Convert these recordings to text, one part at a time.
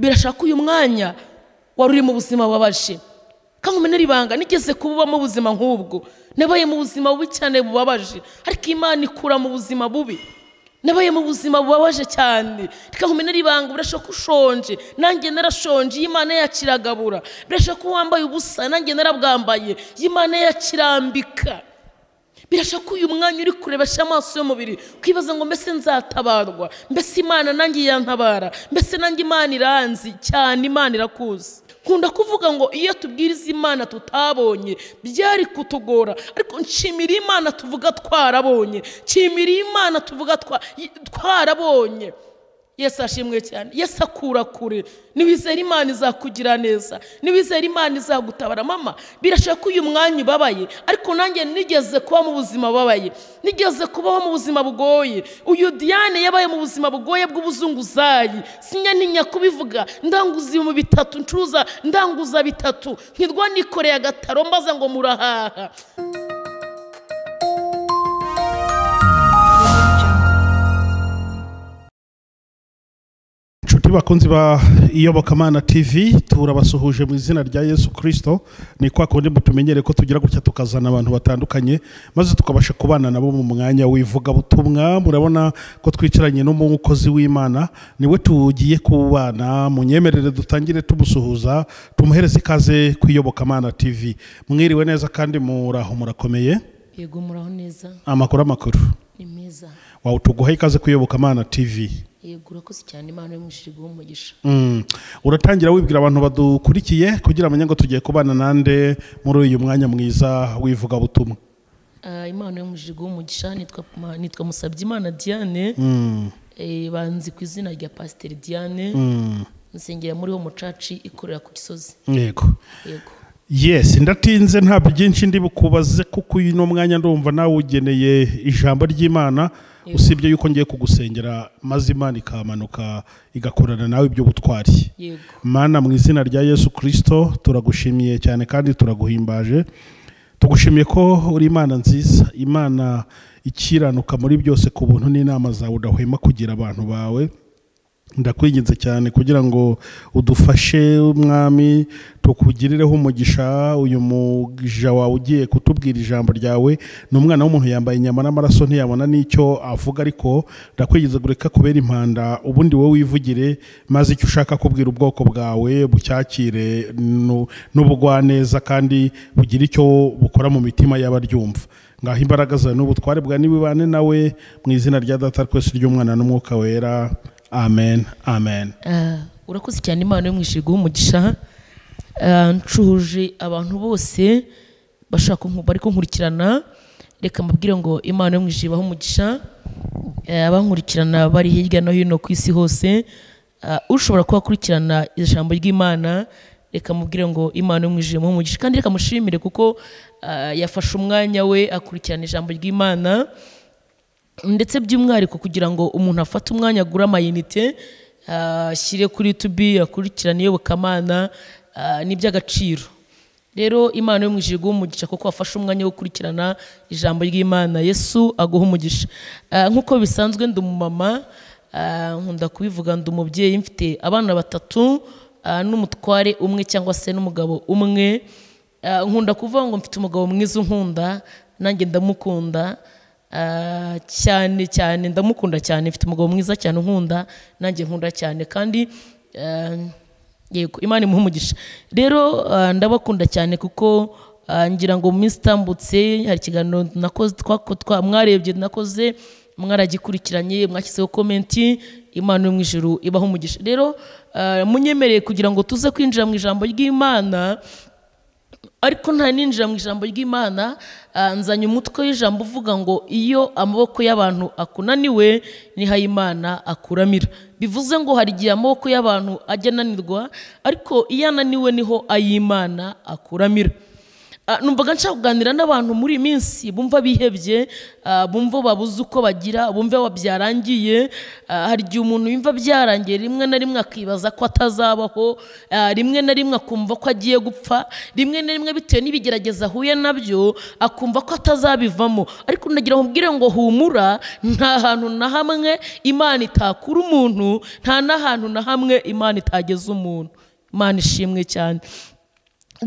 birashaka ko uyu mwanya wari uri mu buzima bubabaje kandi umenera ibanga nigeze kububamo ubuzima nk'ubwo nabaye mu buzima bubi cyane bubabaje ariko imana ikura mu buzima bubi nabaye mu buzima bubabaje cyane reka nkumenera ibanga birashoboka ko ushonje nanjye narashonje iyo imana yakiragabura birashoboka ko wambaye ubusa nanjye narabwambaye iyo imana yakirambika birashoboka uyu mwanya uri kurebesha amaso y'umubiri kwibaza ngo mbese nzatabarwa mbese imana nanjye yantabara mbese nanjye imana iranzi cyane imana irakuzi nkunda kuvuga ngo iyo tubwiriza imana tutabonye byari kutugora ariko nshimira imana tuvuga twarabonye nshimira imana tuvuga twarabonye yesu ashimwe cyane yesu akura kure ntiwizere imana izakugira neza ntiwizere imana izagutabara mama birashoboka ko uyu mwanya ubabaye ariko nanjye nigeze kuba mu buzima bubabaye nigeze kubaho mu buzima bugoye uyu diane yabaye mu buzima bugoye bw'ubuzunguzayi sinya ntinya kubivuga ndanguza ibintu bitatu ncuruza ndanguza bitatu nkirwa nikoreye agataro mbaza ngo murahaha kuri bakunzi ba iyobokamana tv turabasuhuje mu izina rya yesu Kristo ni kwa kundi mutumenyere ko tugira gutya tukazana abantu batandukanye maze tukabasha kubana nabo mu mwanya w'ivugabutumwa murabona ko twicaranye n'umukozi w'imana niwe tugiye kubana mu nyemerere dutangire tumusuhuza tumuhereze ikaze ku iyobokamana tv mwiriwe neza kandi muraho murakomeye yego muraho neza amakuru amakuru ni meza wawutuguha ikaze ku iyobokamana tv yego urakoze cyane imana y'umushiri guha umugisha mm. uratangira wibwira abantu badukurikiye kugira amenye ngo tugiye kubana nande muri uyu mwanya mwiza w'ivugabutumwa ah, imana y'umushiri guha umugisha nitwa musabye imana diane mm. eh, banzi ku izina rya pasiteri diane insengera mm. muri uwo mucaci ikorera ku gisozi yego yego yesi ndatinze nta byinshi ndi bukubaze kuko uyu ni umwanya ndumva nawe ugeneye ijambo ry'imana usibye yuko ngiye kugusengera maze imana ikamanuka igakorana nawe iby'ubutwari mana mu izina rya yesu kirisito turagushimiye cyane kandi turaguhimbaje tugushimiye ko uri imana nziza imana ikiranuka muri byose ku buntu n'inama zawe udahwema kugira abantu bawe ndakwinginze cyane kugira ngo udufashe umwami tukugirireho umugisha uyu muja wawe ugiye kutubwira ijambo ryawe ni umwana w'umuntu yambaye inyama n'amaraso ntiyabona n'icyo avuga ariko ndakwigeze kureka kubera impanda ubundi wowe wivugire maze icyo ushaka kubwira ubwoko bwawe bucyakire n'ubugwaneza kandi bugire icyo bukora mu mitima y'abaryumva ngaho imbaraga zawe n'ubutware bwa nibibane nawe mu izina rya data twese ry'umwana n'umwuka wera amen amen eh, urakoze cyane imana yo mu ishyiga umugisha eh, nshuje abantu bose bashaka bari kunkurikirana reka mbabwire ngo imana yo mu ishyiga umugisha eh, abankurikirana bari hirya no hino ku isi hose ushobora kubakurikirana ijambo ry'imana reka mubwire ngo imana umwijije mu umugisha kandi reka mushimire kuko yafashe umwanya we akurikirana ijambo ry'imana ndetse by'umwihariko kugira ngo umuntu afate umwanya agura amayinite ah, ashyire kuri tubi akurikirane iyobokamana ah, ni rero imana yo mu iguha umugisha kuko wafashe umwanya wo gukurikirana ijambo ry'imana yesu aguha umugisha ah, nk'uko bisanzwe ndi umumama nkunda kubivuga ndi umubyeyi mfite abana batatu n'umutware umwe cyangwa se n'umugabo umwe nkunda kuvuga ngo mfite umugabo mwiza unkunda nanjye ndamukunda Ah, cyane cyane ndamukunda cyane mfite umugabo mwiza cyane unkunda nanjye nkunda cyane kandi ah, yego imana imuha umugisha rero ah, ndabakunda cyane kuko ngira ngo mu minsi itambutse hari ikiganiro nakoze mwarebye nakoze mwaragikurikiranye mwashyizeho komenti imana yo mu ijuru ibaho umugisha rero munyemereye kugira ngo tuze kwinjira mu ijambo ry'imana ariko nta ninjira mu ijambo ry'imana Ah, nzanye umutwe w'ijambo uvuga ngo iyo amaboko y'abantu akunaniwe nihayimana akuramira bivuze ngo hari igihe amaboko y'abantu ajya ananirwa ariko iyo ananiwe niho ay'imana akuramira Ah, numvaga nshaka kuganira n'abantu muri iyi minsi bumva bihebye ah, bumva babuze uko bagira bumve byarangiye ah, hari igihe umuntu yumva byarangiye rimwe na rimwe akibaza ko atazabaho rimwe na rimwe akumva ko agiye gupfa rimwe na rimwe bitewe n'ibigerageza ahuye nabyo akumva ko atazabivamo ariko ndagira ngo ubwire ngo humura nta hantu na hamwe imana itakura umuntu nta n'ahantu na hamwe imana itageza umuntu imana ishimwe cyane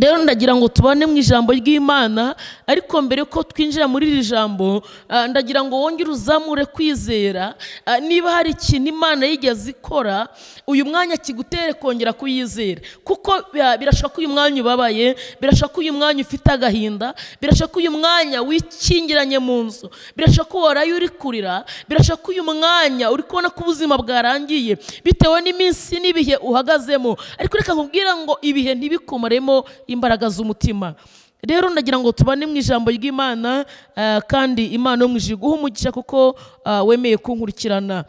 rero ndagira ngo tubane mu ijambo ry'imana ariko mbere ko twinjira muri iri jambo ah, ndagira ngo wongere uzamure kwizera ah, niba hari ikintu imana yigeze ikora uyu mwanya kigutere kongera kuyizera kuko ah, birashaka ko uyu mwanya ubabaye birashaka ko uyu mwanya ufite agahinda birashaka ko uyu mwanya wikingiranye mu nzu birashaka ko waraye uri kurira birashaka ko uyu mwanya uri kubona ko ubuzima bwarangiye bitewe n'iminsi n'ibihe uhagazemo ariko reka nkubwira ngo ibihe ntibikumaremo imbaraga z'umutima rero nagira ngo tubane mu ijambo ry'imana eh, kandi imana yo mu ijuru guha umugisha kuko eh, wemeye kunkurikirana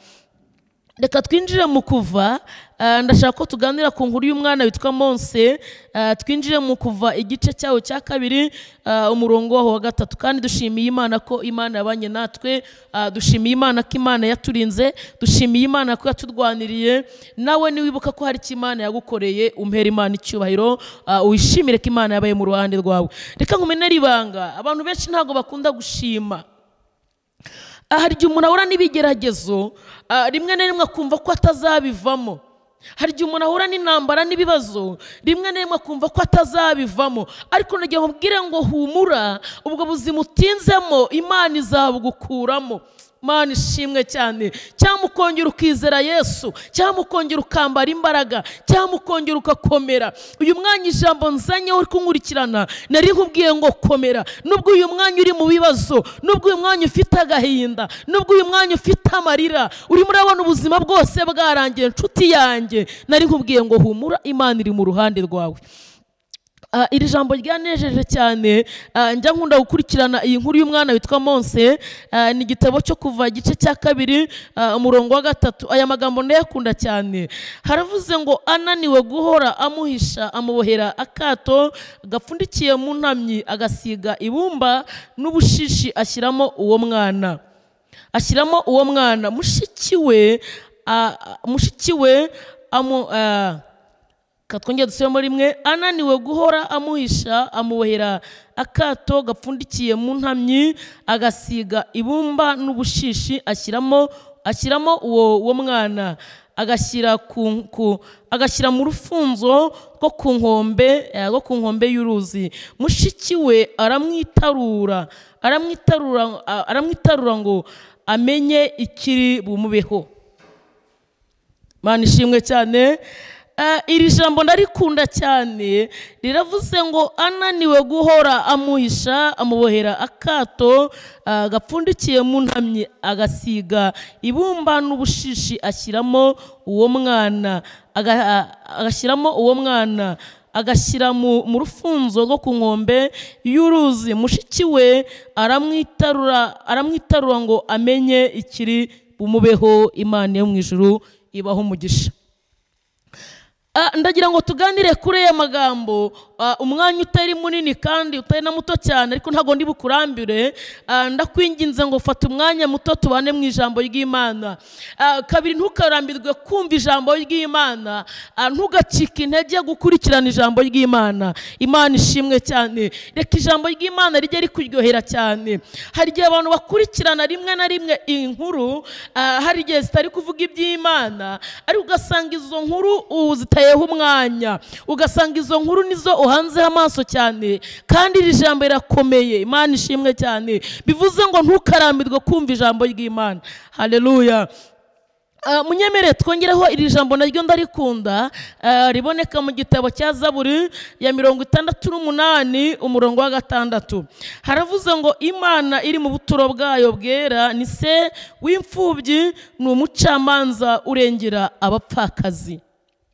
reka twinjire mu kuva eh, ndashaka ko tuganira ku nkuru y'umwana witwa monse eh, twinjire mu kuva igice cyawo cya kabiri eh, umurongo waho wa gatatu kandi dushimiye imana ko imana yabanye natwe dushimiye imana ko imana yaturinze dushimiye imana ko yaturwaniriye nawe niwibuka ko hari icyo imana yagukoreye umpera imana icyubahiro wishimire ko imana yabaye mu ruhande rwawe reka nkumenere ibanga abantu benshi ntabwo bakunda gushima hari igihe umuntu ahura n'ibigeragezo ah, rimwe na rimwe akumva ko atazabivamo hari igihe umuntu ahura n'intambara n'ibibazo rimwe na rimwe akumva ko atazabivamo ariko nagiye mubwire ngo humura ubwo buzima utinzemo imana izabugukuramo mana ishimwe cyane cyangwa ukongera ukizera yesu cyangwa ukongera ukambara imbaraga cyangwa ukongera ugakomera uyu mwanya ijambo nzanyeho uri kunkurikirana nari nkubwiye ngo komera nubwo uyu mwanya uri mu bibazo nubwo uyu mwanya ufite agahinda nubwo uyu mwanya ufite amarira urimo urabona ubuzima bwose bwarangiye inshuti yanjye nari nkubwiye ngo humura imana iri mu ruhande rwawe Ah, iri jambo ryanejeje cyane ah, njya nkunda gukurikirana iyi nkuru y'umwana witwa monse ah, ni igitabo cyo kuva igice cya kabiri umurongo wa gatatu aya magambo ndayakunda cyane haravuze ngo ananiwe guhora amuhisha amubohera akato gapfundikiye mu ntamyi agasiga ibumba n'ubushishi ashyiramo uwo mwana ashyiramo uwo mwana mushiki we mushiki we amu twongera dusubire rimwe ananiwe guhora amuhisha amubohera akato gapfundikiye mu ntamyi agasiga ibumba n'ubushishi ashyiramo ashyiramo uwo uwo mwana agashyira ku agashyira mu rufunzo rwo ku nkombe eh, rwo ku nkombe y'uruzi mushiki we aramwitarura aramwitarura aramwitarura ngo amenye ikiri bumubeho mwana ishimwe cyane Eh, iri jambo ndarikunda cyane riravuze ngo ananiwe guhora amuhisha amubohera akato eh, gapfundikiye mu ntamyi agasiga ibumba n'ubushishi ashyiramo uwo mwana eh, agashyiramo uwo mwana agashyira mu rufunzo rwo ku nkombe y'uruzi mushiki we aramwitarura aramwitarura ngo amenye ikiri bumubeho imana yo mu ijuru ibaho umugisha Ah, ndagira ngo tuganire kuri aya magambo Ah, umwanya utari munini kandi utari na muto cyane ariko ntabwo ndi bukurambire ah, ndakwinginze ngo fata umwanya muto tubane mu ijambo ry'imana ah, kabiri ntukarambirwe kumva ijambo ry'imana ntugacike intege gukurikirana ijambo ry'imana imana ishimwe cyane reka ijambo ry'imana rijye rikuryohera cyane hari igihe abantu bakurikirana rimwe na rimwe inkuru hari igihe zitari kuvuga iby'imana ariko ugasanga izo nkuru uh, zitayeho umwanya ugasanga izo nkuru nizo uhanzeho amaso cyane kandi iri jambo rirakomeye imana ishimwe cyane bivuze ngo ntukarambirwe kumva ijambo ry'imana hareruya ah, munyemere twongereho iri jambo naryo ndarikunda ah, riboneka mu gitabo cya zaburi ya mirongo itandatu n'umunani umurongo wa gatandatu haravuze ngo imana iri mu buturo bwayo bwera ni se w'imfubyi ni umucamanza urengera abapfakazi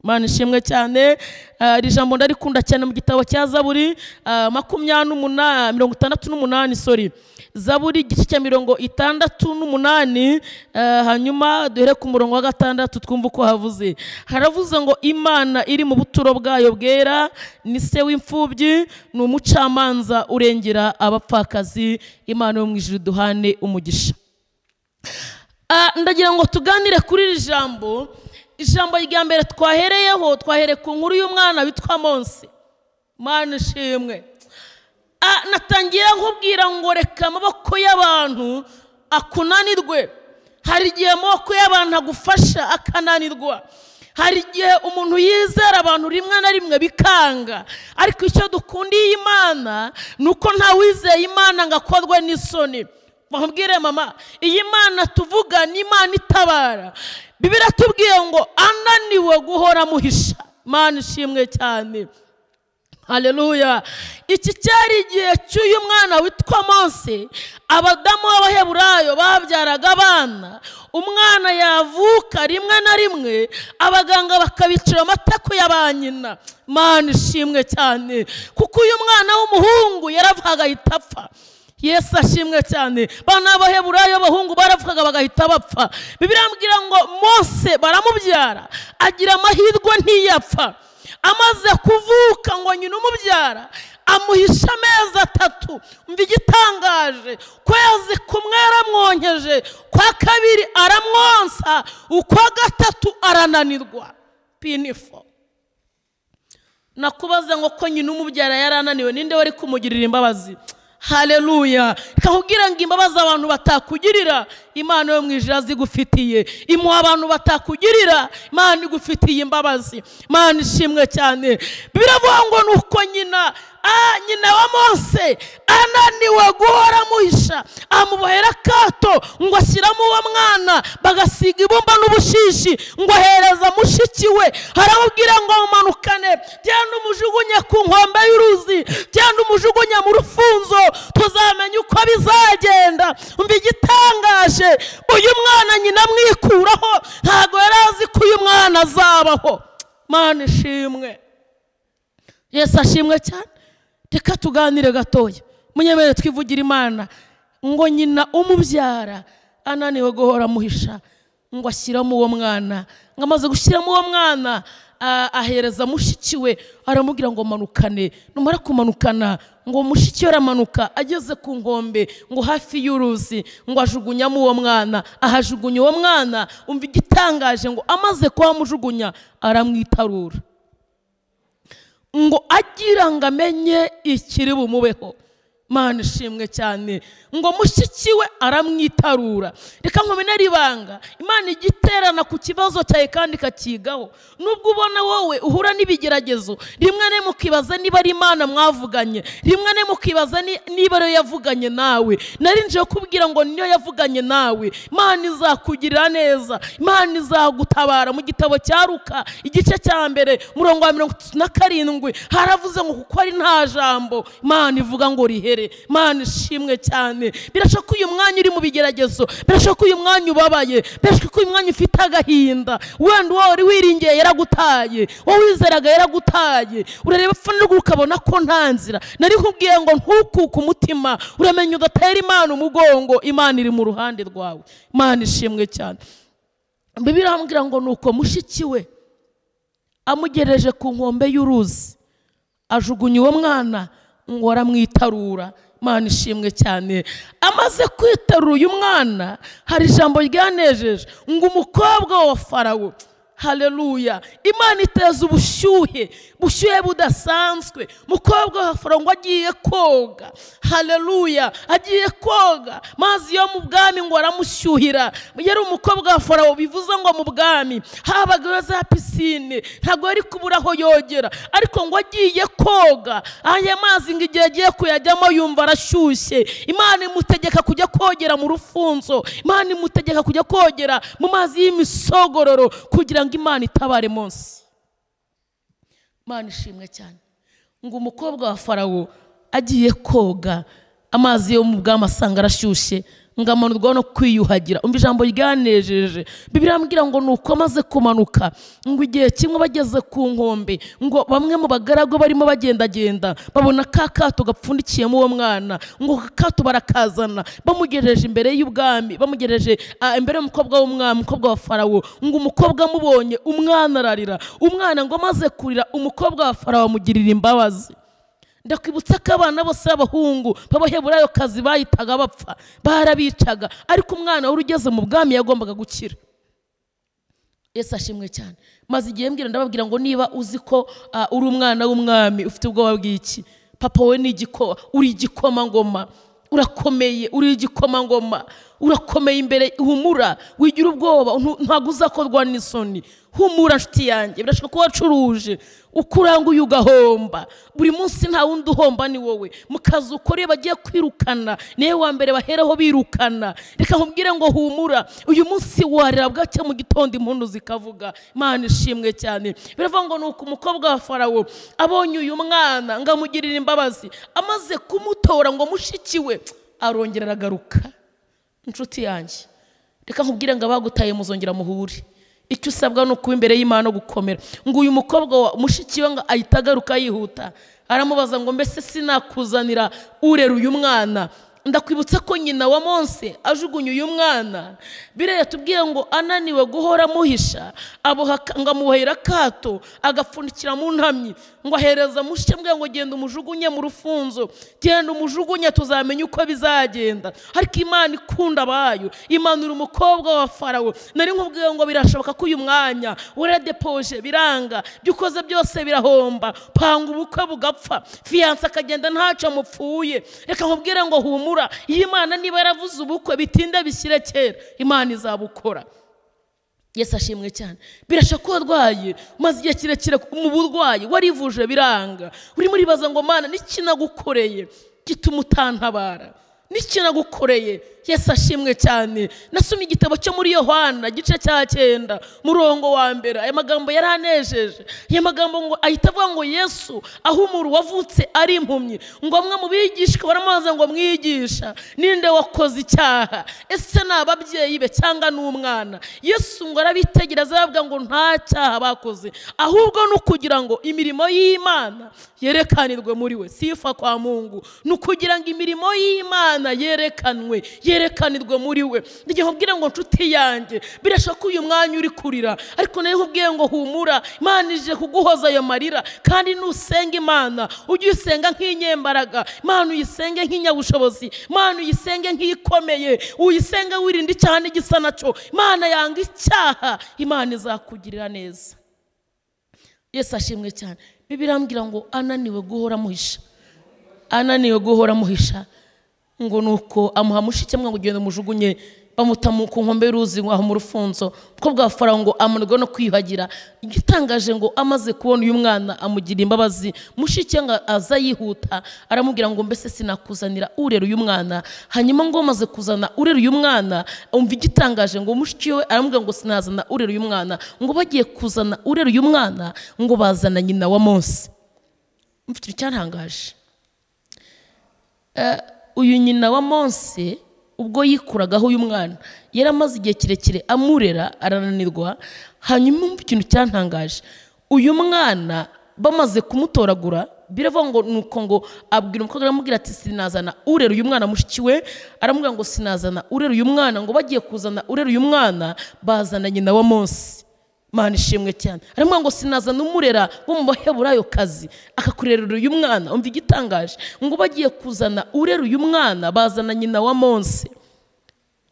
mana ishimwe cyane eh, iri jambo ndarikunda cyane mu gitabo cya zaburi eh, makumyabiri n'umunani mirongo itandatu n'umunani sori zaburi igice cya mirongo itandatu n'umunani eh, hanyuma duhere ku murongo wa gatandatu twumva uko havuze haravuze ngo imana iri mu buturo bwayo bwera ni se w'imfubyi ni umucamanza urengera abapfakazi imana yo mu ijuru duhane umugisha ah, ndagira ngo tuganire kuri iri jambo ijambo rya mbere twahereyeho twahere ku nkuru y'umwana witwa monse mwana ishimwe natangira nkubwira ngo reka amaboko y'abantu akunanirwe hari igihe amaboko y'abantu agufasha akananirwa hari igihe umuntu yizera abantu rimwe na rimwe bikanga ariko icyo dukundiye imana ni uko nta imana ngo akorwe n'isoni bamubwire mama iyi mana tuvuga ni imana itabara biratubwiye ngo ananiwe guhora muhisha mana ishimwe cyane hareruya iki cyari igihe cy'uyu mwana witwa monse abadamu b'abaheburayo babyaraga abana umwana yavuka rimwe na rimwe abaganga bakabicira amatako ya ba nyina mana ishimwe cyane kuko uyu mwana w'umuhungu yaravuga agahita apfa yesu ashimwe cyane bana b'abaheburayo abahungu baravugaga bagahita bapfa birambwira ngo mose baramubyara agira amahirwe ntiyapfa amaze kuvuka ngo nyine umubyara amuhisha amezi atatu mva igitangaje kwezi kumwe aramwonkeje kwa kabiri aramwonsa ukwa gatatu arananirwa pinifo nakubaza ngo ko nyine umubyara yarananiwe ninde wari kumugirira imbabazi hareruya ikavugira ngo imbabazi abantu batakugirira imana yo mu ijoro zigufitiye imuha abantu batakugirira imana igufitiye imbabazi imana ishimwe cyane biravuga ngo ni uko nyina nyina wa mose ananiwe guhora amuhisha amubohera akato ngo ashyiramo uwo mwana bagasiga ibumba n'ubushishi ngo ahereza mushikiwe haramubwira ngo mumanukane genda umujugunye ku nkombe y'uruzi genda umujugunya mu rufunzo tuzamenya uko bizagenda umva igitangaje uyu mwana nyina amwikuraho ntabwo yari azi ko uyu mwana azabaho mwana ishimwe yesi ashimwe cyane reka tuganire gatoya munyemere twivugira imana ngo nyina umubyara ananiwe guhora amuhisha ngo ashyiramo uwo mwana ngo amaze gushyiramo uwo mwana ahereza mushiki we aramubwira ngo manukane numara kumanukana ngo mushiki we aramanuka ageze ku nkombe ngo hafi y'uruzi ngo ajugunyamo uwo mwana ahajugunya uwo mwana umva igitangaje ngo amaze kuhamujugunya aramwitarura ngo agira ngo amenye ikiri bumubeho mana ishimwe cyane ngo mushiki we aramwitarura reka nkumenya ibanga imana igiterana ku kibazo cyawe kandi ikakigaho nubwo ubona wowe uhura n'ibigeragezo rimwe na rimwe ukibaza niba ari imana mwavuganye rimwe na rimwe ukibaza niba ariyo yavuganye nawe narinjiye kubwira ngo niyo yavuganye nawe imana izakugirira neza imana izagutabara mu gitabo cya ruka igice cya mbere murongo wa mirongo itatu na karindwi haravuze ngo kuko ari nta jambo imana ivuga ngo rihere imbere mana ishimwe cyane birashoboka ko uyu mwanya uri mu bigeragezo birashoboka ko uyu mwanya ubabaye birashoboka ko uyu mwanya ufite agahinda wenda uwo wari wiringiye yaragutaye uwo wizeraga yaragutaye urareba apfa n'uruguru ukabona ko nta nzira nari nkubwiye ngo ntukuke umutima uramenya udatera imana umugongo imana iri mu ruhande rwawe imana ishimwe cyane birambwira ngo ni uko we amugereje ku nkombe y'uruzi ajugunya uwo mwana ngo aramwitarura imana ishimwe cyane amaze kwitarura uyu mwana hari ijambo ryanejeje ngo umukobwa wa farawo hareruya imana iteza ubushyuhe bushyuhe budasanzwe mukobwa wa farongo agiye koga hareruya agiye koga mazi yo mu bwami ngo aramushyuhira yari umukobwa wa farawo bivuze ngo mu bwami habagaho za pisine ntabwo yari kubura aho yogera ariko ngo agiye koga aya mazi ngo igihe agiye kuyajyamo yumva arashyushye imana imutegeka kujya kogera mu rufunzo imana imutegeka kujya kogera mu mazi y'imisogororo kugira ngo ngo imana itabare munsi imana ishimwe cyane ngo umukobwa wa farawo agiye koga amazi yo mu bwami asanga arashyushye ngamurwa no kwiyuhagira umva ijambo ryanejeje birambwira ngo ni uko amaze kumanuka ngo igihe kimwe bageze ku nkombe ngo bamwe mu bagaragu barimo bagendagenda babona ka kato gapfundikiyemo uwo mwana ngo ka kato barakazana bamugejeje imbere y'ubwami bamugejeje imbere y'umukobwa w'umwami umukobwa wa farawo ngo umukobwa amubonye umwana ararira umwana ngo amaze kurira umukobwa wa farawo amugirira imbabazi ndakwibutsa ko abana bose b'abahungu ayo kazi bayitaga bapfa barabicaga ariko umwana wari ugeze mu bwami yagombaga gukira yesu ashimwe cyane maze igihe mbwira ndababwira ngo niba uzi ko ah, uri umwana w'umwami ufite ubwoba bw'iki papa we ni igikoma uri igikoma ngoma urakomeye uri igikoma ngoma urakomeye imbere humura wigira ubwoba ntabwo uzakorwa n'isoni humura nshuti yanjye birashoboka ko wacuruje uko uranguye ugahomba buri munsi nta wundi uhomba ni wowe mu kazi ukora iyo bagiye kwirukana niyo wa mbere baheraho birukana reka nkubwire ngo humura uyu munsi warira bwacya mu gitondo impundu zikavuga imana ishimwe cyane biravuga ngo ni uko umukobwa wa farawo abonye uyu mwana ngo amugirire imbabazi amaze kumutora ngo mushikiwe arongera aragaruka inshuti yanjye reka nkubwire ngo abagutaye muzongera muhure icyo usabwa ni ukuba imbere y'imana gukomera ngo uyu mukobwa mushiki we ngo ahita agaruka yihuta aramubaza ngo mbese sinakuzanira uyu mwana, ndakwibutsa ko nyina wa monse ajugunya uyu mwana biriya tubwiye ngo ananiwe guhora amuhisha ngo amuhera akato agapfundikira mu ntamyi ngo ahereza mushya ngo genda umujugunye mu rufunzo genda umujugunye tuzamenye uko bizagenda ariko imana ikunda abayo imanura umukobwa wa farawo nari nkubwiye ngo birashoboka ko uyu mwanya uradepoje biranga ibyo ukoze byose birahomba panga ubukwe bugapfa fiyanse akagenda ntacyo amupfuye reka nkubwire ngo humure kubura iyo imana niba yaravuze ubukwe bitinda bishyira kera imana izabukora yesi ashimwe cyane birashoboka ko warwaye maze igihe kirekire mu burwayi warivuje biranga urimo uribaza ngo mana n’ikinagukoreye nagukoreye gituma utantabara n'icyo nagukoreye Yesu ashimwe cyane nasomye igitabo cyo muri yohana gice cya cyenda murongo wa mbere aya magambo yari anejeje aya magambo ngo ahita avuga ngo yesu ahumura wavutse ari impumyi ngo amwe mu bigishwa baramubaza ngo mwigisha ninde wakoze icyaha ese ni ababyeyi be cyangwa ni umwana yesu ngo arabitegereza aravuga ngo nta cyaha bakoze ahubwo ni ukugira ngo imirimo y'imana yerekanirwe muri we sifa kwa mungu ni ukugira ngo imirimo y'imana imana yerekanwe yerekanirwe muri we igihe nkubwire ngo nshuti yanjye birashoboka ko uyu mwanya uri kurira ariko nawe nkubwiye ngo humura imana ije kuguhoza ayo marira kandi nusenga imana ujye uyisenga nk'inyembaraga imana uyisenge nk'inyabushobozi imana uyisenge nk'iyikomeye uyisenge wirinda icyaha n'igisa nacyo imana yanga icyaha imana izakugirira neza yesu ashimwe cyane bibi irambwira ngo ananiwe guhora muhisha ananiwe guhora muhisha ngo ni uko amuha mushike mwango ugenda umujugunye bamuta mu nkombe y'uruzi aho mu rufunzo kuko bwafara ngo amunirwa no kwiyuhagira igitangaje ngo amaze kubona uyu mwana amugira imbabazi mushike ngo aza yihuta aramubwira ngo mbese sinakuzanira urera uyu mwana hanyuma ngo amaze kuzana urera uyu mwana umva igitangaje ngo mushike we aramubwira ngo sinazana urera uyu mwana ngo bagiye kuzana urera uyu mwana ngo bazana nyina wa munsi mfite icyantangaje eh, uyu nyina wa Monse ubwo yikuragaho uyu mwana yari amaze igihe kirekire amurera arananirwa hanyuma ikintu cyantangaje uyu mwana bamaze kumutoragura biravuga ngo nuko ngo abwira umukobwa aramubwira ati sinazana urera uyu mwana mushiki we aramubwira ngo sinazana urera uyu mwana ngo bagiye kuzana urera uyu mwana bazana nyina wa Monse mana ishimwe cyane aravuga ngo sinazana umurera wo mu baheburayo kazi akakurerera uyu mwana umva igitangaje ngo bagiye kuzana uyu mwana bazana nyina wa monse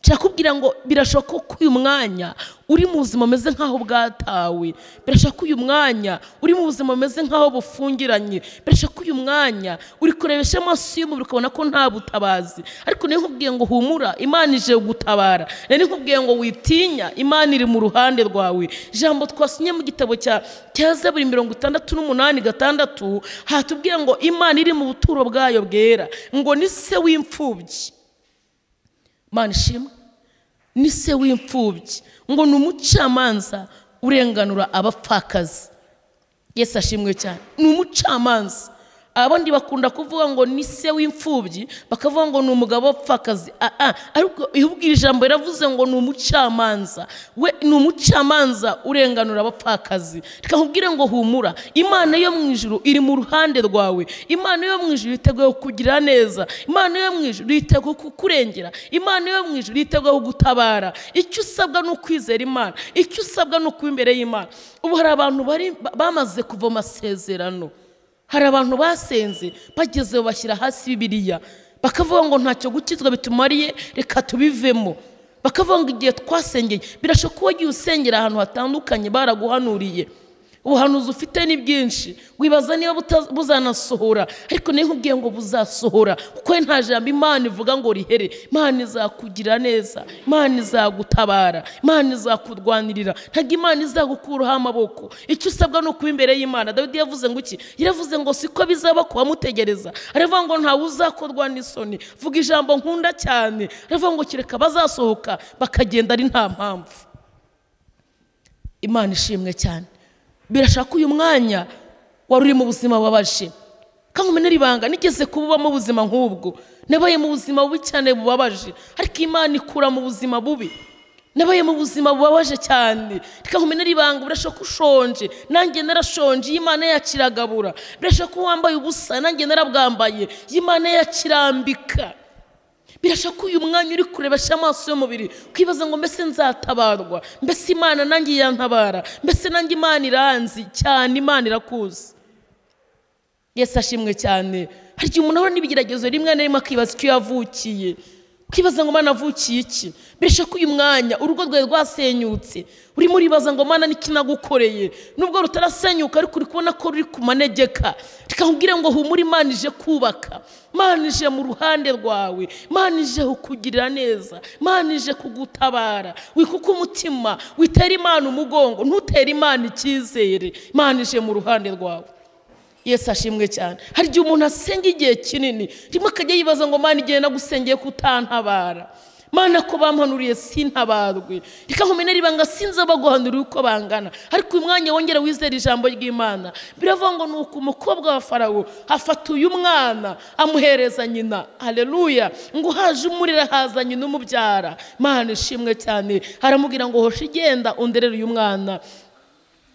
nshakubwira ngo birashoboka ko uyu mwanya uri mu buzima bumeze nk'aho bwatawe birashoboka ko uyu mwanya uri mu buzima bumeze nk'aho bufungiranye birashoboka ko uyu mwanya uri kurebesha amaso y'umubiri ukabona ko nta butabazi ariko niyo nkubwiye ngo humura imana ije gutabara niyo nkubwiye ngo witinya imana iri mu ruhande rwawe ijambo twasinye mu gitabo cya buri mirongo itandatu n'umunani gatandatu hatubwiye ngo imana iri mu buturo bwayo bwera ngo ni se w'imfubyi manishima ni se w'imfubyi ngo ni umucamanza urenganura abapfakazi yesi ashimwe cyane ni umucamanza abandi bakunda kuvuga ngo ni se w'imfubyi bakavuga ngo ni umugabo wapfakazi ah, ah. ariko ihubwira ijambo yaravuze ngo ni umucamanza we ni umucamanza urenganura abapfakazi reka ngo humura imana yo mu ijoro iri mu ruhande rwawe imana yo mu ijoro yiteguye kukugira neza imana yo mu ijoro yiteguye kukurengera imana yo mu ijoro yiteguye kugutabara icyo usabwa ni ukwizera imana icyo usabwa ni ukuba imbere y'imana ubu hari abantu bamaze kuva amasezerano hari abantu basenze bagezeho bashyira hasi bibiriya bakavuga ngo ntacyo gukizwa bitumariye reka tubivemo bakavuga ngo igihe twasengeye birashoboka ko wagiye usengera ahantu hatandukanye baraguhanuriye ubuhanuzi ufite ni bwinshi wibaza niba buzanasohora ariko niyo nkubwiye ngo buzasohora kuko nta jambo imana ivuga ngo rihere imana izakugira neza imana izagutabara imana izakurwanirira ntabwo imana izagukuraho amaboko icyo usabwa ni ukuba imbere y'imana dawidi yavuze ngo iki yaravuze ngo siko bizaba ku bamutegereza aravuga ngo ntawe uzakorwa n'isoni vuga ijambo nkunda cyane aravuga ngo kereka bazasohoka bakagenda ari nta mpamvu imana ishimwe cyane birashaka uyu mwanya wari uri mu buzima babaje kangumenera ibanga nigeze kububamo buzima nk'ubwo nabaye mu buzima bubi cyane bubabaje ariko imana ikura mu buzima bubi nabaye mu buzima bubabaje cyane kangumenera ibanga birashaka ko ushonje nanjye narashonje iyi mana yakiragabura birashaka ko wambaye ubusa nanjye narabwambaye iyi mana yakirambika birashaka ko uyu mwanya uri kurebesha amaso y'umubiri kwibaza ngo mbese nzatabarwa mbese imana nanjye yantabara mbese nanjye imana iranzi cyane imana irakuzi yesi ashimwe cyane hari igihe umuntu ahora n'ibigeragezo rimwe na rimwe akibaza icyo yavukiye ukibaza ngo mana avukiye iki mbese ko uyu mwanya urugo rwawe rwasenyutse urimo uribaza ngo mana n'ikinagukoreye nubwo rutarasenyuka ariko uri kubona ko ruri ku manegeka rikakubwira ngo humura imana kubaka manije mu ruhande rwawe manije ije kukugirira neza manije ije kugutabara wikuke umutima witera imana umugongo ntutere imana icyizere imana mu ruhande rwawe yesu ashimwe cyane hari igihe umuntu asenga igihe kinini rimwe akajya yibaza ngo mani igihe nagusengeye kutantabara mana ko bampanuriye sintabarwe reka nkumene ribanga sinzi baguhanuriye uko bangana ariko uyu mwanya wongera wizera ijambo ry'imana biravuga ngo ni uko umukobwa wa farawo afata uyu mwana amuhereza nyina hareruya ngo uhaje umurira haza nyina umubyara mana ishimwe cyane haramubwira ngo hoshe igenda underere uyu mwana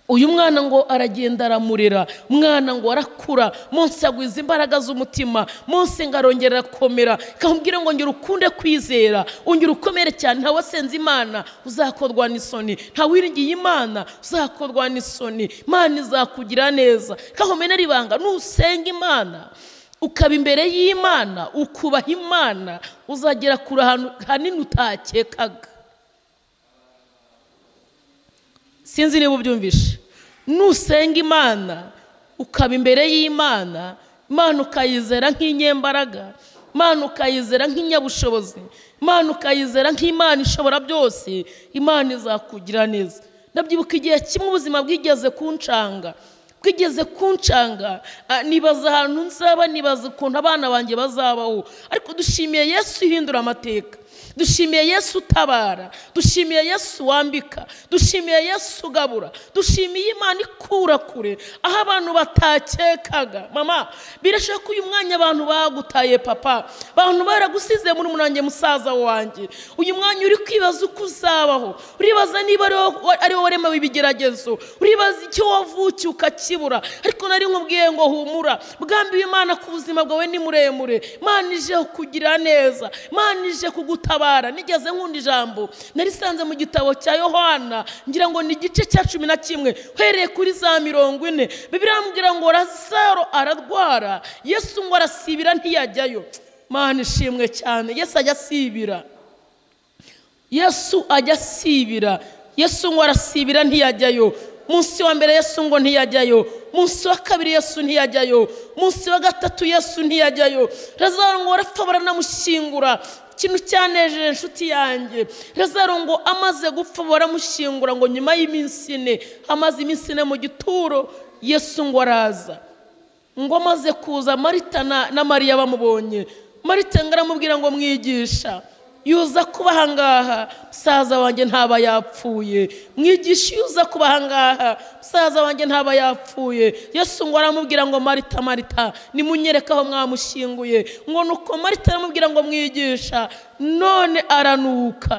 uyu mwana ngo aragenda aramurera umwana ngo arakura munsi yagwiza imbaraga z'umutima munsi ngo arongera arakomera ikakubwira ngo ngira ukunde kwizera ungira ukomere cyane ntawe asenze imana uzakorwa n'isoni wiringiye imana uzakorwa n'isoni imana izakugira neza kahomenera ibanga nusenga imana ukaba imbere y'imana ukubaha imana uzagera kure ahantu hanini utakekaga sinzi niba ubyumvishe nusenga imana ukaba imbere y'imana imana ukayizera nk'inyembaraga imana ukayizera nk'inyabushobozi imana ukayizera nk'imana ishobora byose imana izakugira neza ndabyibuka igihe kimwe ubuzima bwigeze kuncanga bwigeze kuncanga nibaza ahantu nzaba nibaza ukuntu abana banjye bazabaho ariko dushimiye yesu ihindura amateka dushimiye yesu utabara dushimiye yesu wambika dushimiye yesu ugabura dushimiye imana ikura kure aho abantu batakekaga mama birashoboka ko uyu mwanya abantu bagutaye papa abantu baragusize muri munange musaza wanjye uyu mwanya uri kwibaza uko uzabaho uribaza niba ari wowe waremewe ibigeragezo uribaza icyo wavukiye ukakibura ariko nari nkubwiye ngo humura bwambiwe imana ku buzima bwawe ni muremure manije kugira neza manije ije kuguta tabara nigeze nkunda ijambo narisanze mu gitabo cya yohana ngira ngo ni igice cya cumi na kimwe uhereye kuri za mirongo ine birambwira ngo razaro ararwara yesu ngo arasibira ntiyajyayo mani ishimwe cyane yesu ajya asibira yesu ajya asibira yesu ngo arasibira ntiyajyayo munsi wa mbere yesu ngo ntiyajyayo munsi wa kabiri yesu ntiyajyayo munsi wa gatatu yesu ntiyajyayo razaro ngo arapfa baramushyingura ikintu cyanejeje inshuti yanjye rezero ngo amaze gupfa baramushyingura ngo nyuma y'iminsi ine amaze iminsi ine mu gituro yesu ngo araza ngo amaze kuza marita na mariya bamubonye marita ngo aramubwira ngo mwigisha yuza kuba ahangaha musaza wanjye ntaba yapfuye mwigisha yuza kuba ahangaha musaza wanjye ntaba yapfuye yesu ngo aramubwira ngo marita marita nimunyereke aho mwamushyinguye ngo nuko marita aramubwira ngo mwigisha none aranuka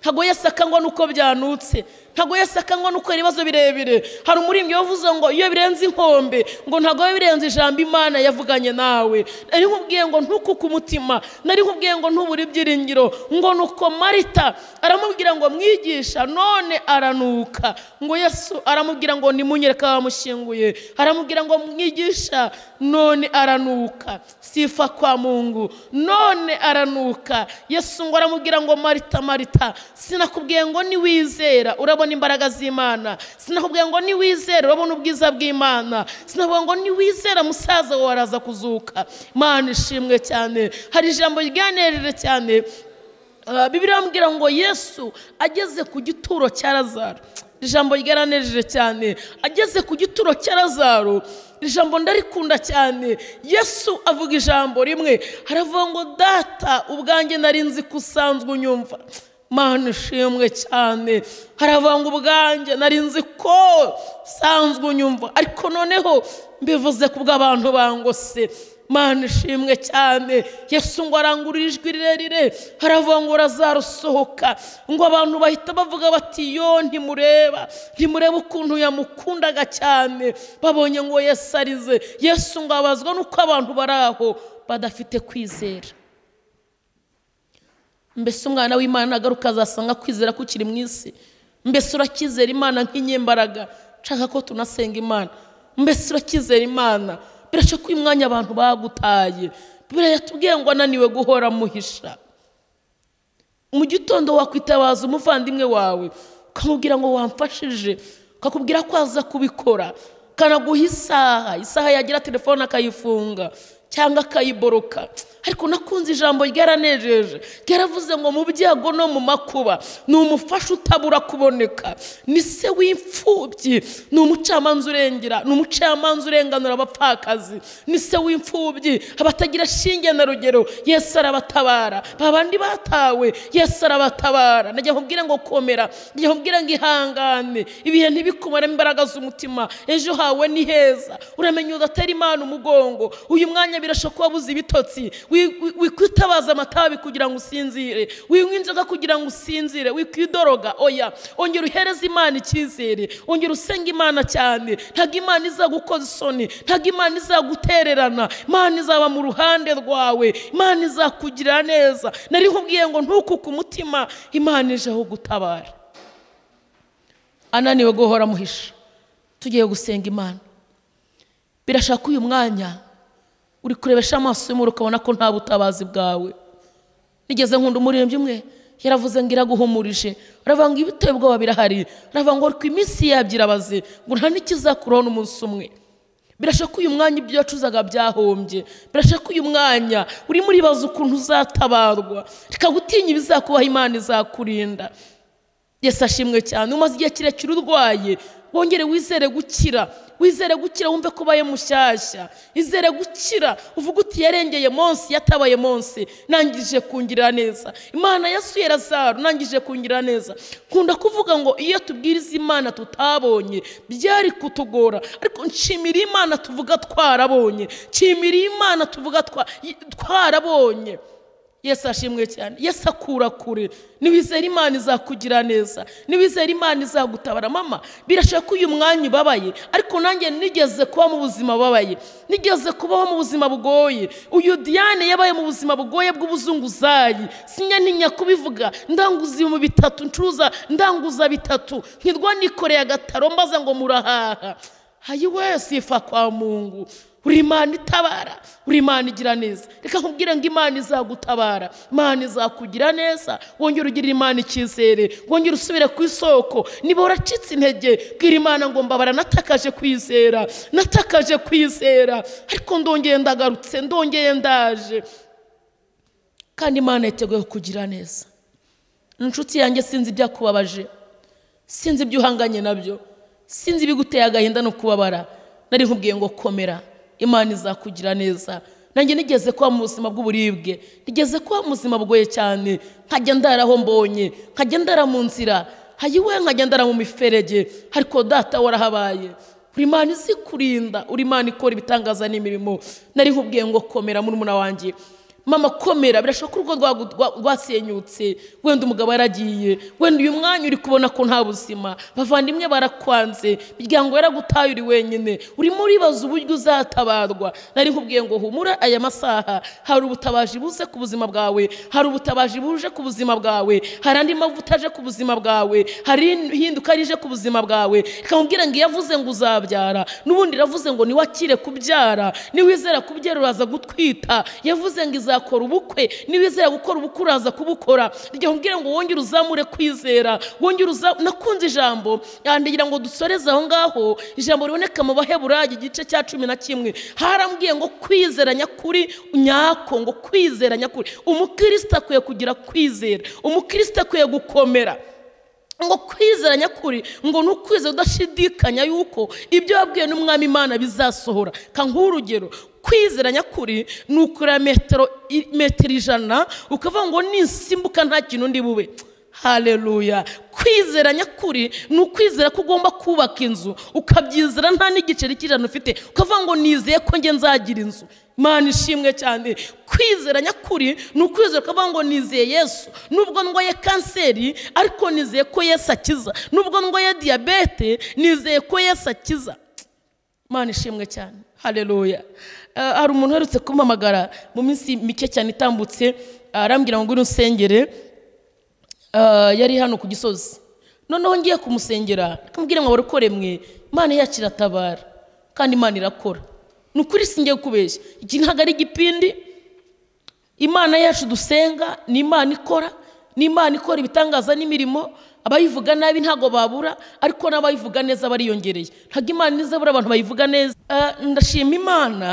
ntabwo yasaka ngo nuko byanutse ntabwo wese akanywa no kubera ibibazo birebire hari umurimbyi wavuze ngo iyo birenze inkombe ngo ntabwo biba birenze ijambo imana yavuganye nawe nari nkubwiye ngo ntukuke umutima nari nkubwiye ngo ntubure ibyiringiro ngo nuko marita aramubwira ngo mwigisha none aranuka ngo yesu aramubwira ngo nimunyereka bamushyinguye aramubwira ngo mwigisha none aranuka sifa kwa mungu none aranuka yesu ngo aramubwira ngo marita marita sinakubwiye ngo niwizera urabona urabona imbaraga z'imana sinavuga ngo niwizere urabona ubwiza bw'imana sinavuga ngo niwizere musaza wawe araza kuzuka imana ishimwe cyane hari ijambo ryanirire cyane ah, bibiri ngo yesu ageze ku gituro cya lazaro ijambo ryaranejeje cyane ageze ku gituro cya lazaro ijambo ndarikunda cyane yesu avuga ijambo rimwe haravuga ngo data ubwanjye nari nzi ko usanzwe unyumva mana ishimwe cyane haravanga ubwanjye nari nzi ko usanzwe unyumva ariko noneho mbivuze ku bw'abantu bangose mana ishimwe cyane yesu ngo arangurure ijwi rirerire haravangura zarusohoka ngo abantu bahita bavuga bati yo ntimureba ntimureba ukuntu yamukundaga cyane babonye ngo yesu yesu ngo abazwa n'uko abantu bari aho badafite kwizera mbese umwana w'imana agaruka azasanga kwizera kukiri mu isi mbese urakizera imana nk'inyembaraga nshaka ko tunasenga imana mbese urakizera imana birashe ko uyu mwanya abantu bagutaye birayatubwiye ngo ananiwe guhora amuhisha mu gitondo wakwitabaza umuvandimwe wawe ukamubwira ngo wamfashije ukakubwira ko aza kubikora kanaguha isaha isaha yagira telefone akayifunga cyangwa akayiboroka ariko nakunze ijambo ryaranejeje ryaravuze ngo mu byago no mu makuba ni umufasha utabura kuboneka ni se w'imfubyi ni umucamanza urengera ni umucamanza urenganura abapfakazi ni se w'imfubyi abatagira shinge na rugero yesu arabatabara babandi batawe yesu arabatabara najya nkubwira ngo komera najya nkubwira ngo ihangane ibihe ntibikumaremo imbaraga z'umutima ejo hawe ni heza uramenya udatera imana umugongo uyu mwanya birashoboka kuba abuze ibitotsi wikwitabaza amatabi kugira ngo usinzire winywa inzoga kugira ngo usinzire wikwidoroga oya ongera uhereza imana icyizere ongera usenga imana cyane ntabwo imana izagukoza isoni ntabwo imana izagutererana imana izaba mu ruhande rwawe imana izakugirira neza nari nkubwiye ngo ntukuke umutima imana ijeho gutabara ananiwe guhora muhisha tugiye gusenga imana birashaka uyu mwanya uri kurebesha amaso y'umuriro ukabona ko nta butabazi bwawe nigeze nkunda umuririmbyi umwe yaravuze ngo iraguhumurije aravuga ngo ibiteye ubwoba birahari aravuga ngo ku iminsi yabyo irabaze ngo nta n'ikizakurona umunsi umwe birashe ko uyu mwanya ibyo wacuzaga byahombye birashe ko uyu mwanya uri muri baza ukuntu uzatabarwa reka gutinya ibizakubaho imana izakurinda yesi ashimwe cyane umaze igihe kirekire urwaye wongere wizere gukira wizere gukira wumve ko ubaye mushyashya izere gukira uvuga uti yarengeye munsi yatabaye munsi nangije kungira neza imana yasuye razaro nangije kungira neza nkunda kuvuga ngo iyo tubwiriza imana tutabonye byari kutugora ariko nshimira imana tuvuga twarabonye nshimira imana tuvuga twarabonye yesu ashimwe cyane yesu akura kure ntiwizere imana izakugira neza ntiwizere imana izagutabara mama birashaka ko uyu mwanya ubabaye ariko nanjye nigeze kuba mu buzima bubabaye nigeze kubaho mu buzima bugoye uyu diane yabaye mu buzima bugoye bw'ubuzunguzayi sinya kubivuga ndanguza ibintu bitatu ncuruza ndanguza bitatu ntirwa nikoreye agataro mbaza ngo murahaha hayi wese ifa kwa mungu uri imana itabara uri imana igira neza reka nkubwire ngo imana izagutabara imana izakugira neza wongere ugirire imana icyizere wongere usubire ku isoko niba uracitse intege bwira imana ngo mbabara natakaje kwizera natakaje kwizera ariko ndongeye ndagarutse ndongeye ndaje kandi imana yiteguye kugira neza inshuti yanjye sinzi ibyakubabaje sinzi ibyo uhanganye nabyo sinzi ibiguteye agahinda no kubabara nari nkubwiye ngo komera imana izakugira neza nanjye nigeze kuba mu buzima bw'uburibwe nigeze kuba mu buzima bugoye cyane nkajya ndara aho mbonye nkajya ndara mu nzira hayiwe nkajya ndara mu miferege ariko data warahabaye buri Imana izi kurinda uri ikora ibitangaza n'imirimo nari nkubwiye ngo komera muri wanjye mama komera birashoboka urugo rwasenyutse wenda umugabo yaragiye wenda uyu mwanya uri kubona ko nta buzima bavandimwe barakwanze imiryango yaragutaye uri wenyine urimo uribaza uburyo uzatabarwa nari nkubwiye ngo humura aya masaha hari ubutabaji buze ku buzima bwawe hari ubutabaji buje ku buzima bwawe hari andi mavuta aje ku buzima bwawe hari ihinduka rije ku buzima bwawe ikamubwira ngo iyo avuze ngo uzabyara n'ubundi iravuze ngo niwakire kubyara niwizera kubyara uraza gutwita yavuze ngo iza uzakora ubukwe niba gukora ubukwe uraza kubukora igihe umbwira ngo wongere uzamure kwizera wongere uzamure nakunze ijambo yandagira ngo dusoreze aho ngaho ijambo riboneka mu baheburayi igice cya cumi na kimwe harambwiye ngo kwizera nyakuri nyako ngo kwizera nyakuri umukristo akwiye kugira kwizera umukristo akwiye gukomera ngo kwizera nyakuri ngo ni ukwizera udashidikanya yuko ibyo wabwiye n'umwami imana bizasohora nka nk'urugero kwizera nyakuri ni ukureba metero metero ijana ukavuga ngo nisimbuka nta kintu ndi bube hareruya kwizera nyakuri ni ukwizera ko ugomba kubaka inzu ukabyizera nta n'igiceri cy'ijana ufite ukavuga ngo nizeye ko njye nzagira inzu imana ishimwe cyane kwizera nyakuri ni ukwizera ukavuga ngo nizeye yesu nubwo ndwaye kanseri ariko nizeye ko yesu akiza nubwo ndwaye diyabete nizeye ko yesu akiza imana ishimwe cyane hareruya Eh, hari umuntu uherutse kumpamagara mu minsi mike cyane itambutse arambwira ngo ngwino usengere eh, yari hano ku gisozi noneho ngiye kumusengera akamubwira ngo warukore mwe imana yacu iratabara kandi imana irakora ni ukuri singiye kubeshya iki ntabwo ari igipindi imana yacu dusenga ni imana ikora ni imana ikora ibitangaza n'imirimo abayivuga nabi ntabwo babura ariko n'abayivuga neza bariyongereye ntabwo imana ize buri abantu bayivuga neza eh, ndashima imana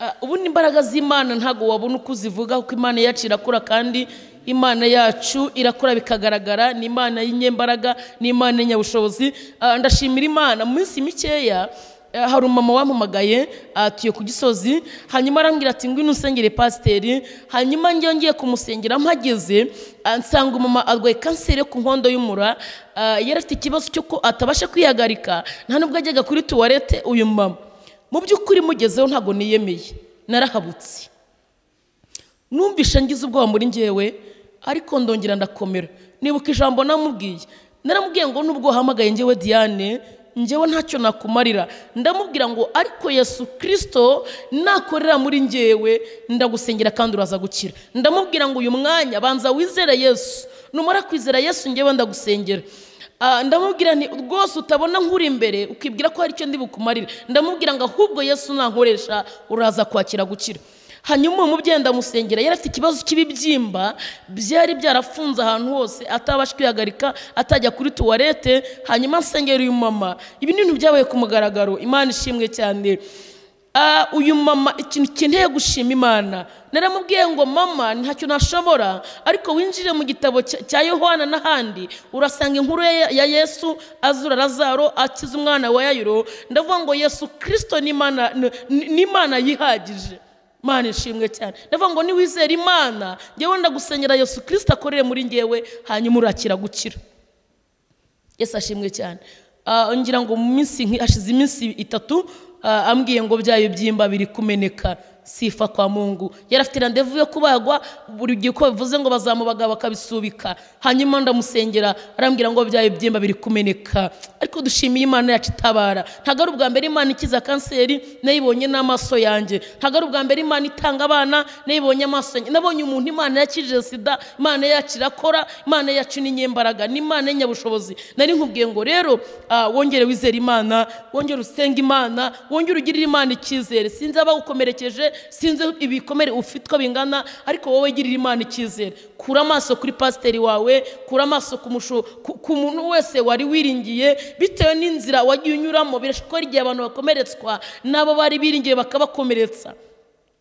Eh, ubundi imbaraga z'imana ntabwo wabona uko uzivuga kuko imana yacu irakura kandi imana yacu irakura bikagaragara ni imana y'inyembaraga ni imana y'inyabushobozi eh, ndashimira imana mu minsi mikeya eh, hari umumama wampamagaye atuye ku gisozi hanyuma arambwira ati ngwino usengere pasiteri hanyuma njyewe ngiye kumusengera mpageze nsanga umumama arwaye kanseri yo ku nkondo y'umura yari afite ikibazo cy'uko atabasha kwihagarika nta nubwo ajyaga kuri tuwarete uyu mumama mu by'ukuri mugezeho ntabwo niyemeye narahabutse numvishe ngize ubwoba muri ngewe ariko ndongera ndakomera nibuka ijambo namubwiye naramubwiye ngo nubwo wahamagaye ngewe diane ngewe ntacyo nakumarira ndamubwira ngo ariko yesu kirisito nakorera muri ngewe ndagusengera kandi uraza gukira ndamubwira ngo uyu mwanya banza wizere yesu numara kwizera yesu ngewe ndagusengera Ah, ndamubwira nti rwose utabona nk'uri imbere ukibwira ko hari icyo ndi bukumarire ndamubwira ngo ahubwo yesu nankoresha uraza kwakira gukira hanyuma uwo mubyeyi ndamusengera yari afite ikibazo cy'ibibyimba byari byarafunze ahantu hose atabasha kwihagarika atajya kuri tuwarete hanyuma nsengera uyu mama ibi ni ibintu byabaye ku mugaragaro imana ishimwe cyane Ah, uyu mama ikintu ukeneye gushima imana naramubwiye ngo mama ntacyo nashobora ariko winjire mu gitabo cya yohana n'ahandi urasanga inkuru ya yesu azura lazaro akiza umwana wa yayiro ndavuga ngo yesu kirisito n'imana yihagije imana ishimwe cyane ndavuga ngo niwizere imana njyewe ndagusengera yesu kirisito akorere muri ngewe hanyuma urakira gukira yesu ashimwe cyane ah, ngira ngo mu minsi hashize iminsi itatu Ah, ambwiye ngo byayo byimba biri kumeneka sifa kwa mungu yari afite randevu yo kubagwa buri gihe uko bivuze ngo bazamubaga bakabisubika hanyuma ndamusengera arambwira ngo bya ibyimba biri kumeneka ariko dushimiye imana yacu itabara ntabwo ari ubwa mbere imana ikiza kanseri nayibonye n'amaso yanjye ntabwo ari ubwa mbere imana itanga abana nayibonye amaso yanjye nabonye umuntu imana yakijije sida imana yacu irakora imana yacu ni nyembaraga ni y'inyabushobozi nari nkubwiye ngo rero wongere wizere imana wongere usenge imana wongere ugirire imana icyizere sinzi abagukomerekeje sinzi ibikomere ufite uko bingana ariko wowe girira imana icyizere kura amaso kuri pasiteri wawe kura amaso ku mushu ku muntu wese wari wiringiye bitewe n'inzira wagiye unyuramo birashoboka ko hari igihe abantu bakomeretswa n'abo bari biringiye bakabakomeretsa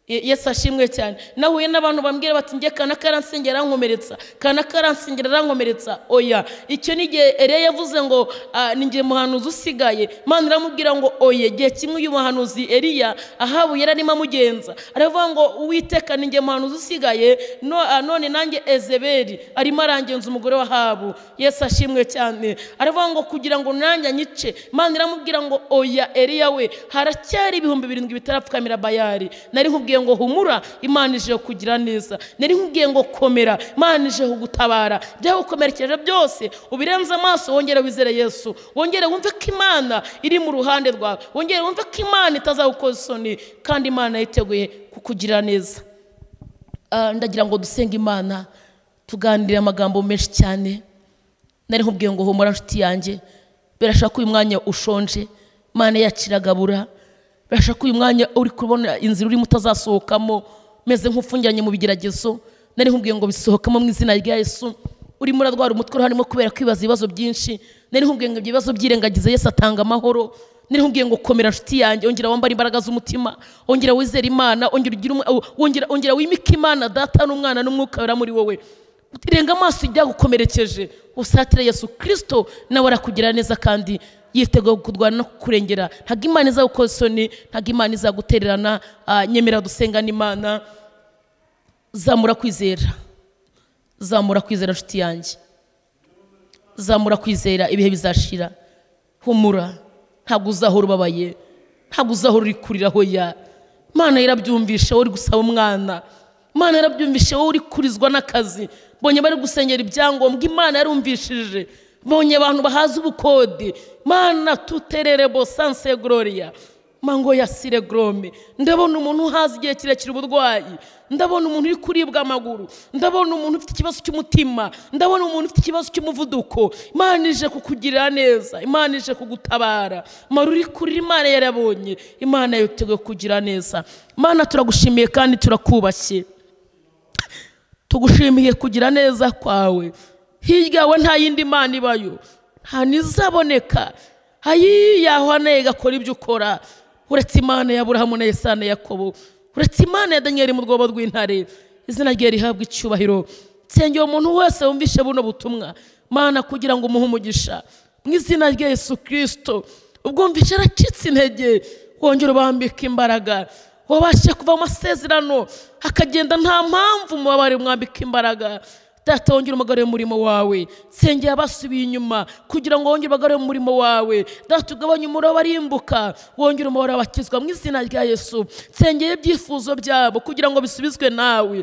yesu ashimwe cyane nahuye n'abantu bambwira bati njye kana karansengera arankomeretsa kana karansengera arankomeretsa oya icyo ni igihe eriya yavuze ngo ah, ninjye muhanuzi usigaye mpamvu iramubwira ngo oye igihe kimwe uyu muhanuzi eriya ahabu yari arimo amugenza aravuga ngo uwiteka ninjye muhanuzi usigaye ah, none nanjye ezeberi arimo arangenza umugore wa ahabu yesu ashimwe cyane aravuga ngo kugira ngo nanjye anyice mpamvu iramubwira ngo oya eriya we haracyari ibihumbi birindwi bitarapfukamira bayari nari nkubwira nkubwiye ngo humura imana ije kugira neza nari nkubwiye ngo komera imana ije gutabara byagukomerekeje byose ubirenze amaso wongere wizere yesu wongere wumve ko imana iri mu ruhande rwawe wongere wumve ko imana itazagukoza isoni kandi imana yiteguye kukugira neza ah, ndagira ngo dusenge imana tuganire amagambo menshi cyane nari nkubwiye ngo humura nshuti yanjye birashobora ko uyu mwanya ushonje imana yakiragabura birashoboka ko uyu mwanya uri kubona inzira urimo utazasohokamo meze nk'ufungiranye mu bigeragezo nari nkubwiye ngo bisohokamo mu izina rya Yesu urimo uratwara umutwe harimo kubera kwibaza ibibazo byinshi nari nkubwiye ngo ibyo bibazo byirengagize Yesu atanga amahoro nari nkubwiye ngo komera inshuti yanjye ongera wambare imbaraga z'umutima ongera wizere imana ongera ongera wimike imana data n'umwana n'umwuka wera muri wowe utirenga amaso ibyagukomerekeje usatire yesu kirisito nawe arakugira neza kandi yiteguye kurwana no kurengera ntabwo imana izagukoza isoni ntabwo imana izagutererana ah, nyemera dusenga n'imana zamura kwizera zamura kwizera inshuti yanjye zamura kwizera ibihe bizashira humura ntabwo uzahora ubabaye ntabwo uzahora uri kurira hoya imana yarabyumvishe wowe uri gusaba umwana imana yarabyumvishe wowe uri kurizwa n'akazi mbonye bari gusengera ibyangombwa imana yarumvishije mbonye abantu bahaza ubukode mana tuterere bosanse gloria mango yasire gorome ndabona umuntu uhaza igihe kirekire uburwayi ndabona umuntu uri kuribwa amaguru ndabona umuntu ufite ikibazo cy'umutima ndabona umuntu ufite ikibazo cy'umuvuduko imana ije kukugirira neza imana ije kugutabara mara uri kurira imana yarabonye imana yiteguye kugira neza imana turagushimiye kandi turakubashye tugushimiye kugira neza kwawe hirya we nta yindi mana ibayo ntizaboneka hayi yahwana igakora ibyo ukora uretse imana ya Aburahamu na Yesana Yakobo uretse imana ya Daniel mu rwobo rw'intare izina rye rihabwa icyubahiro nsengera umuntu wese wumvishe buno butumwa mana kugira ngo umuhe umugisha mu izina rya Yesu kirisito ubwumvishe aracitse intege wongera ubambika imbaraga wabashe kuva amasezerano akagenda nta mpamvu umubabare umwambika imbaraga data wongere umugarure umurimo wawe nsengera abasubiye inyuma kugira ngo wongere ubagarure umurimo wawe data ugabanye umuriro w'abarimbuka wongere umuhoro abakizwa mu izina rya yesu nsengera ibyifuzo byabo kugira ngo bisubizwe nawe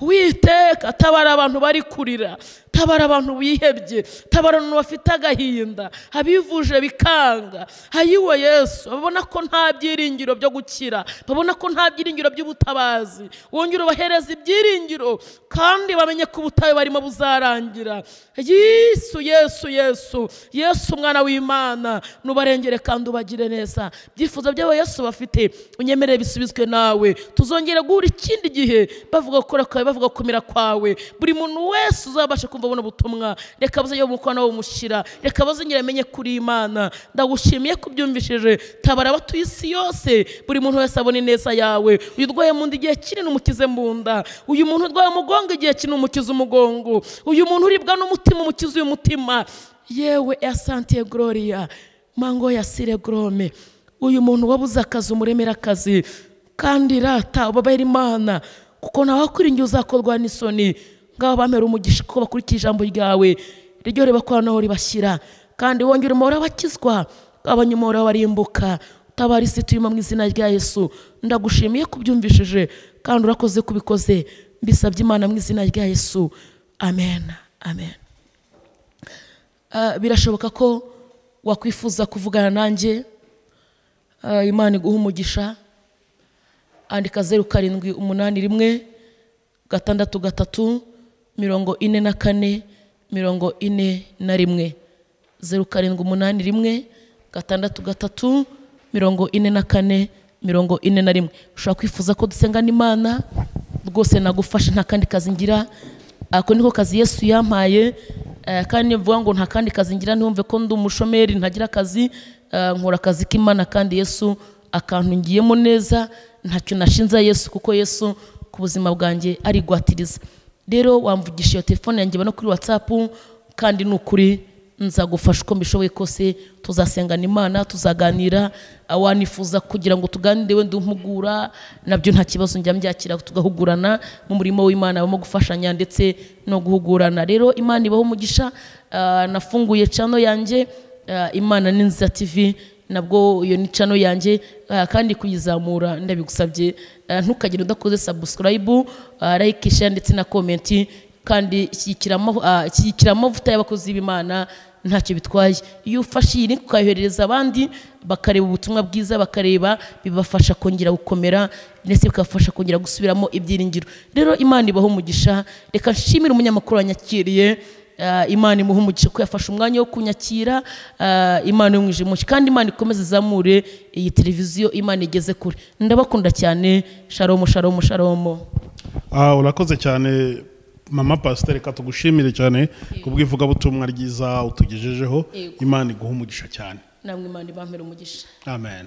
witeka atabara abantu bari kurira tabara abantu wihebye tabara abantu bafite agahinda abivuje bikanga hayiwe yesu babona ko nta byiringiro byo gukira babona ko nta byiringiro by'ubutabazi wongere ubahereza ibyiringiro kandi bamenye ko ubutayu barimo buzarangira yesu yesu yesu yesu umwana w'imana nubarengere kandi ubagire neza byifuzo byabo yesu bafite unyemerere bisubizwe nawe tuzongere guhura ikindi gihe bavuga gukora kwawe bavuga kumira kwawe buri muntu wese uzabasha kumva babona ubutumwa reka buzajye umukono umushyira reka bazongere amenye kuri imana ndagushimiye kubyumvishije ubyumvishije tabara abatuye isi yose buri muntu wese abona ineza yawe uyu urwaye mu nda igihe kinini umukize mu nda uyu muntu urwaye umugongo igihe kinini umukize umugongo uyu muntu uribwa n'umutima umukize uyu mutima yewe esantiye gloria mango ya sire gorome uyu muntu wabuze akazi umuremera akazi kandi rata ubabaye imana kuko nawe wakwiringiye uzakorwa n'isoni ngaho bamera umugisha ko bakurikiye ijambo ryawe riryo ribakora ribashyira kandi wongera umubare w'abakizwa ugabanya umubare w'abarimbuka utabara isi turimo mu izina rya yesu ndagushimiye kubyumvishije kandi urakoze kubikoze mbisabye imana mu izina rya yesu amen amen ah, birashoboka ko wakwifuza kuvugana nanjye ah, imana iguha umugisha andika zeru karindwi umunani rimwe gatandatu gatatu mirongo ine na kane mirongo ine na rimwe zeru karindwi umunani rimwe gatandatu gatatu mirongo ine na kane mirongo ine na rimwe ushobora kwifuza ko dusengana imana rwose nagufasha nta kandi kazi ngira ah, ako niko kazi yesu yampaye eh, kandi iyo mvuga ngo nta kandi kazi ngira ntibumve ko ndi umushomeri ntagira akazi eh, nkora akazi k'imana kandi yesu akantu ngiyemo neza ntacyo nashinza yesu kuko yesu ku buzima bwanjye ari guhatiriza rero wamvugisha iyo telefone yanjye no kuri watsapu kandi ni ukuri nzagufasha uko mbishoboye kose tuzasengana imana tuzaganira wanifuza kugira ngo tuganire wenda umpugura nabyo nta kibazo njya mbyakira tugahugurana mu murimo w'imana habamo gufashanya ndetse no guhugurana rero imana ibaho umugisha ah, nafunguye cano yanjye ah, imana ni nziza tivi nabwo iyo ni cano yanjye ah, kandi kuyizamura ndabigusabye ah, ntukagire udakoze sabusikarayibu ah, layikisha ndetse na komenti kandi shyikira amavuta y'abakozi b'imana ntacyo bitwaye iyo ufashe iyi linki ukayoherereza abandi bakareba ubutumwa bwiza bakareba bibafasha kongera gukomera ndetse bikabafasha kongera gusubiramo ibyiringiro rero imana ibaho umugisha reka nshimire umunyamakuru wanyakiriye Eh, imana imuha umugisha ko yafashe umwanya wo kunyakira eh, imana y'umwijima kandi imana ikomeze izamure iyi televiziyo imana igeze kure ndabakunda cyane sharomo sharomo sharomo ah, urakoze cyane mama pasiteri reka tugushimire cyane ku bw'ivugabutumwa ryiza utugejejeho imana iguha umugisha cyane namwe imana ibambere umugisha amen